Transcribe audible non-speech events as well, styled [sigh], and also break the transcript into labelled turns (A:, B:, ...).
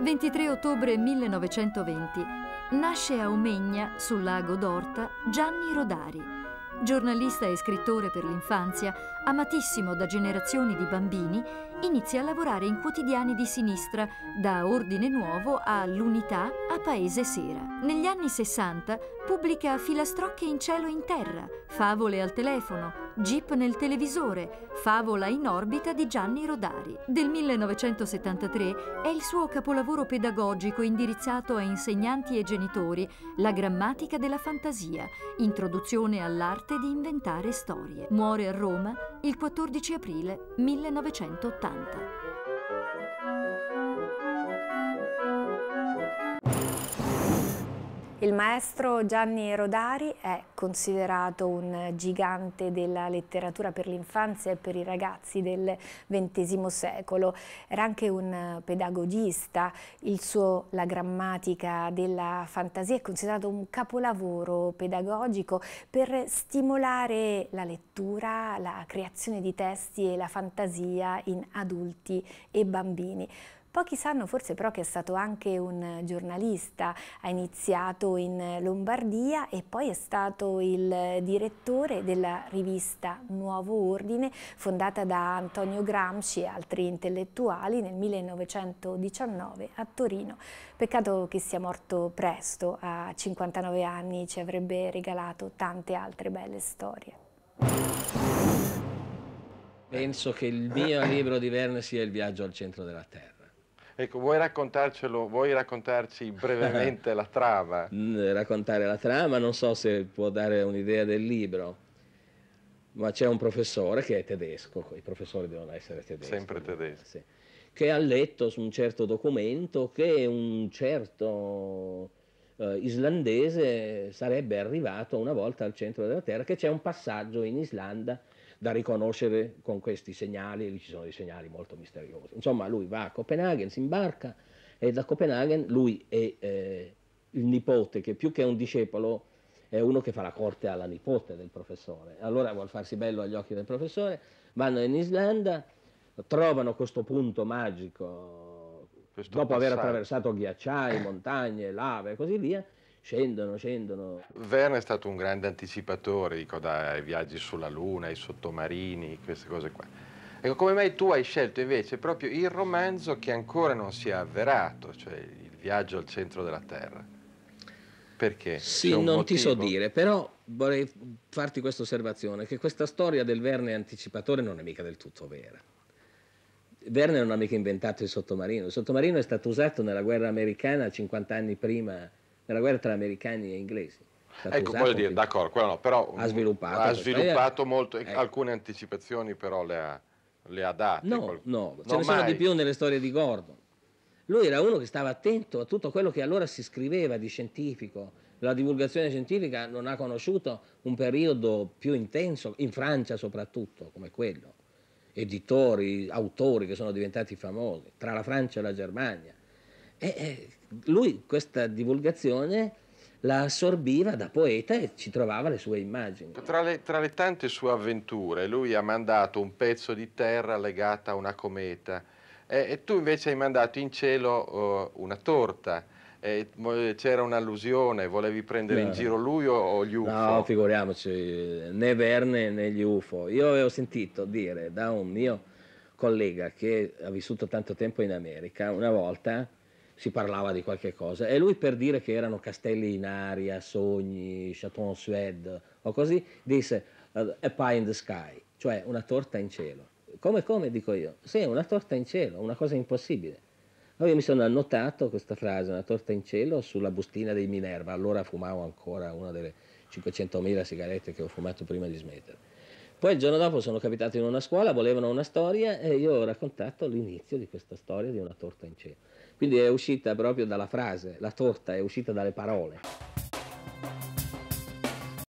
A: 23 ottobre 1920 nasce a Omegna, sul lago d'Orta, Gianni Rodari, giornalista e scrittore per l'infanzia, amatissimo da generazioni di bambini, inizia a lavorare in quotidiani di sinistra, da Ordine Nuovo a L'Unità a Paese Sera. Negli anni 60 pubblica filastrocche in cielo e in terra, favole al telefono, Jeep nel televisore, favola in orbita di Gianni Rodari. Del 1973 è il suo capolavoro pedagogico indirizzato a insegnanti e genitori, La grammatica della fantasia, introduzione all'arte di inventare storie. Muore a Roma il 14 aprile 1980.
B: Il maestro Gianni Rodari è considerato un gigante della letteratura per l'infanzia e per i ragazzi del XX secolo. Era anche un pedagogista, il suo La grammatica della fantasia è considerato un capolavoro pedagogico per stimolare la lettura, la creazione di testi e la fantasia in adulti e bambini. Pochi sanno forse però che è stato anche un giornalista, ha iniziato in Lombardia e poi è stato il direttore della rivista Nuovo Ordine, fondata da Antonio Gramsci e altri intellettuali nel 1919 a Torino. Peccato che sia morto presto, a 59 anni ci avrebbe regalato tante altre belle
C: storie. Penso che il mio libro di
D: Verne sia Il viaggio al centro della Terra. Ecco, vuoi raccontarcelo, vuoi raccontarci [laughs] brevemente
C: la trama? Mm, raccontare la trama non so se può dare un'idea del libro, ma c'è un professore che è tedesco, i professori devono essere tedeschi. Sempre tedeschi. Sì, che ha letto su un certo documento che un certo eh, islandese sarebbe arrivato una volta al centro della Terra, che c'è un passaggio in Islanda da riconoscere con questi segnali, lì ci sono dei segnali molto misteriosi. Insomma, lui va a Copenaghen, si imbarca e da Copenaghen lui è eh, il nipote, che più che un discepolo è uno che fa la corte alla nipote del professore. Allora vuol farsi bello agli occhi del professore, vanno in Islanda, trovano questo punto magico questo dopo passaggio. aver attraversato ghiacciai, montagne, lave e così via, scendono, scendono.
D: Verne è stato un grande anticipatore, dico, dai viaggi sulla Luna, ai sottomarini, queste cose qua. Ecco, come mai tu hai scelto invece proprio il romanzo che ancora non si è avverato, cioè il viaggio al centro della Terra? Perché? Sì, non motivo? ti so dire,
C: però vorrei farti questa osservazione, che questa storia del Verne anticipatore non è mica del tutto vera. Verne non ha mica inventato il sottomarino, il sottomarino è stato usato nella guerra americana 50 anni prima, nella guerra tra americani e inglesi. Ecco, voglio dire,
D: d'accordo, quello no, però ha sviluppato, ha eh, sviluppato molto, ecco. alcune anticipazioni però le ha,
C: le ha date. No, qual... no, ce no, ne mai. sono di più nelle storie di Gordon. Lui era uno che stava attento a tutto quello che allora si scriveva di scientifico. La divulgazione scientifica non ha conosciuto un periodo più intenso, in Francia soprattutto, come quello editori, autori che sono diventati famosi, tra la Francia e la Germania. E, lui questa divulgazione la assorbiva da poeta e ci trovava le sue immagini. Tra
D: le, tra le, tante sue avventure, lui ha mandato un pezzo di terra legata a una cometa e, e tu invece hai mandato in cielo uh, una torta eh, c'era un'allusione, volevi prendere no. in certo. giro
C: lui o, o, gli UFO? No, figuriamoci, né Verne né gli UFO. Io avevo sentito dire da un mio collega che ha vissuto tanto tempo in America, una volta si parlava di qualche cosa e lui per dire che erano castelli in aria, sogni, chateau en Suède o così, disse a pie in the sky, cioè una torta in cielo. Come come dico io? Sì, una torta in cielo, una cosa impossibile. No, io mi sono annotato questa frase, una torta in cielo, sulla bustina dei Minerva. Allora fumavo ancora una delle 500.000 sigarette che ho fumato prima di smettere. Poi il giorno dopo sono capitato in una scuola, volevano una storia e io ho raccontato l'inizio di questa storia di una torta in cielo. Quindi è uscita proprio dalla frase, la torta è uscita dalle parole.